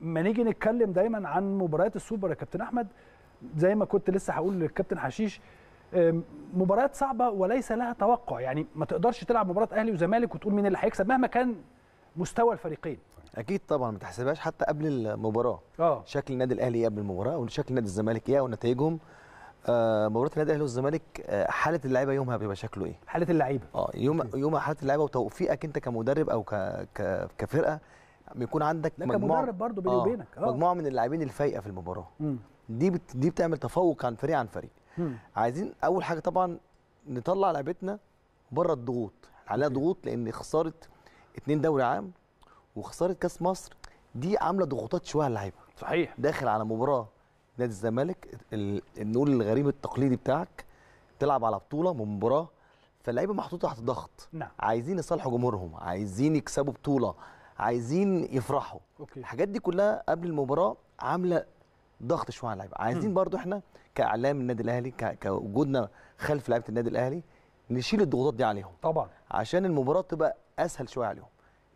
ما نيجي نتكلم دايما عن مباريات السوبر يا كابتن احمد زي ما كنت لسه هقول للكابتن حشيش مباريات صعبه وليس لها توقع يعني ما تقدرش تلعب مباراه اهلي وزمالك وتقول مين اللي هيكسب مهما كان مستوى الفريقين اكيد طبعا ما تحسبهاش حتى قبل المباراه أوه. شكل النادي الاهلي قبل المباراه وشكل نادي الزمالك ايه ونتائجهم آه مباراه النادي الاهلي والزمالك آه حاله اللعيبه يومها بيبقى شكله ايه حاله اللعيبه اه يوم يومها حاله اللعيبه وتوفيقك انت كمدرب او ك... ك... كفرقه بيكون عندك مجموعه برضه بيني آه، وبينك آه مجموعه من اللاعبين الفايقه في المباراه مم. دي بت... دي بتعمل تفوق عن فريق عن فريق مم. عايزين اول حاجه طبعا نطلع لعبتنا بره الضغوط عليها ضغوط لان خساره اتنين دوري عام وخساره كاس مصر دي عامله ضغوطات شويه على اللعيبه صحيح داخل على مباراه نادي الزمالك ال... نقول الغريم التقليدي بتاعك تلعب على بطوله من مباراه فاللعيبه محطوطه تحت ضغط نعم. عايزين يصالحوا جمهورهم عايزين يكسبوا بطوله عايزين يفرحوا أوكي. الحاجات دي كلها قبل المباراه عامله ضغط شويه على اللعيبه عايزين برضو احنا كاعلام النادي الاهلي كوجودنا خلف لعيبه النادي الاهلي نشيل الضغوطات دي عليهم طبعا عشان المباراه تبقى اسهل شويه عليهم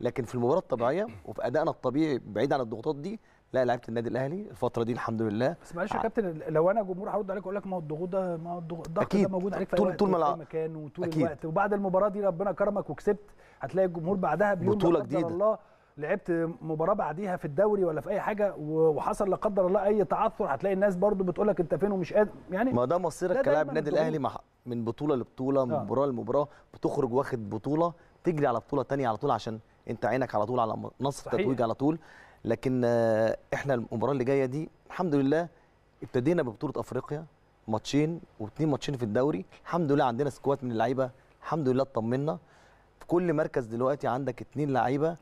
لكن في المباراه الطبيعيه وفي ادائنا الطبيعي بعيد عن الضغوطات دي لا لعيبه النادي الاهلي الفتره دي الحمد لله بس معلش يا كابتن لو انا جمهور هرد عليك اقول لك ما هو الضغوط ده ما هو الضغط ده موجود عليك في طول, طول ما مكان وطول أكيد. الوقت وبعد المباراه دي ربنا كرمك وكسبت هتلاقي الجمهور بعدها بيوم بطوله جديده الله لعبت مباراه بعديها في الدوري ولا في اي حاجه وحصل لا قدر الله اي تعثر هتلاقي الناس برضو بتقول لك انت فين ومش قادر يعني ما ده مصيرك كلاعب النادي الاهلي من بطوله لبطوله من آه. مباراه لمباراه بتخرج واخد بطوله تجري على بطوله ثانيه على طول عشان انت عينك على طول على منصه التتويج على طول لكن آه، احنا المباراه اللي جايه دي الحمد لله ابتدينا ببطوله افريقيا ماتشين واثنين ماتشين في الدوري الحمد لله عندنا سكواد من اللعيبه الحمد لله اطمنا في كل مركز دلوقتي عندك اثنين لعيبه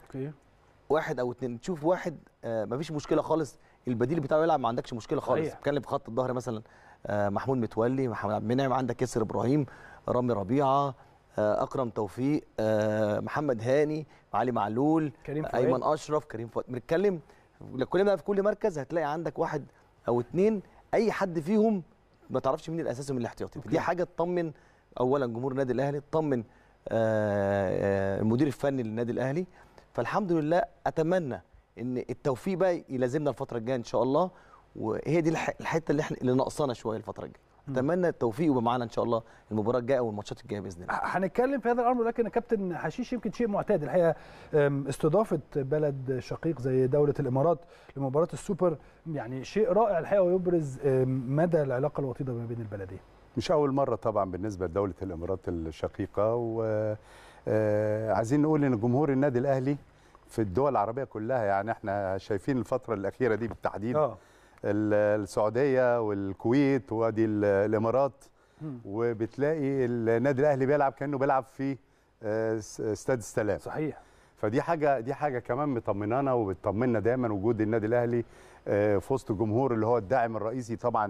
واحد او اثنين تشوف واحد آه، ما فيش مشكله خالص البديل بتاعه يلعب ما عندكش مشكله خالص بتكلم في خط الظهر مثلا آه، محمود متولي محمود عبد المنعم عندك ياسر ابراهيم رامي ربيعه آه، اكرم توفيق آه، محمد هاني علي معلول كريم فؤاد ايمن اشرف كريم فؤاد بنتكلم كل ده في كل مركز هتلاقي عندك واحد او اثنين اي حد فيهم ما تعرفش مين الاساسي ومين الاحتياطي دي حاجه تطمن اولا جمهور النادي الاهلي تطمن آه، المدير الفني للنادي الاهلي فالحمد لله اتمنى ان التوفيق بقى يلازمنا الفتره الجايه ان شاء الله وهي دي الحته اللي احنا اللي ناقصانا شويه الفتره الجايه اتمنى التوفيق يبقى معانا ان شاء الله المباراه الجايه والماتشات الجايه باذن الله هنتكلم في هذا الامر ولكن كابتن حشيش يمكن شيء معتاد الحقيقه استضافه بلد شقيق زي دوله الامارات لمباراه السوبر يعني شيء رائع الحقيقه ويبرز مدى العلاقه الوطيده ما بين البلدين مش اول مره طبعا بالنسبه لدوله الامارات الشقيقه و عايزين نقول ان جمهور النادي الاهلي في الدول العربيه كلها يعني احنا شايفين الفتره الاخيره دي بالتحديد آه. السعوديه والكويت وادي الامارات وبتلاقي النادي الاهلي بيلعب كانه بيلعب في آه، استاد السلام صحيح فدي حاجه دي حاجه كمان مطمنانا وبتطمنا دايما وجود النادي الاهلي آه، في وسط الجمهور اللي هو الداعم الرئيسي طبعا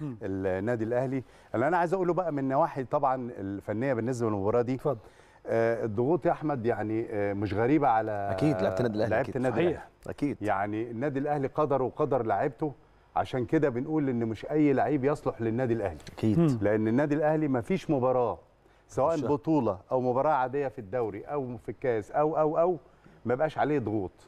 للنادي الاهلي اللي انا عايز اقوله بقى من نواحي طبعا الفنيه بالنسبه للمباراه دي اتفضل آه، الضغوط يا احمد يعني مش غريبه على اكيد لعيبه النادي الاهلي لعيبه النادي الاهلي اكيد يعني النادي الاهلي قدر وقدر لعبته عشان كده بنقول ان مش اي لعيب يصلح للنادي الاهلي اكيد لان النادي الاهلي ما فيش مباراه سواء بطوله او مباراه عاديه في الدوري او في الكاس او او او ما بقاش عليه ضغوط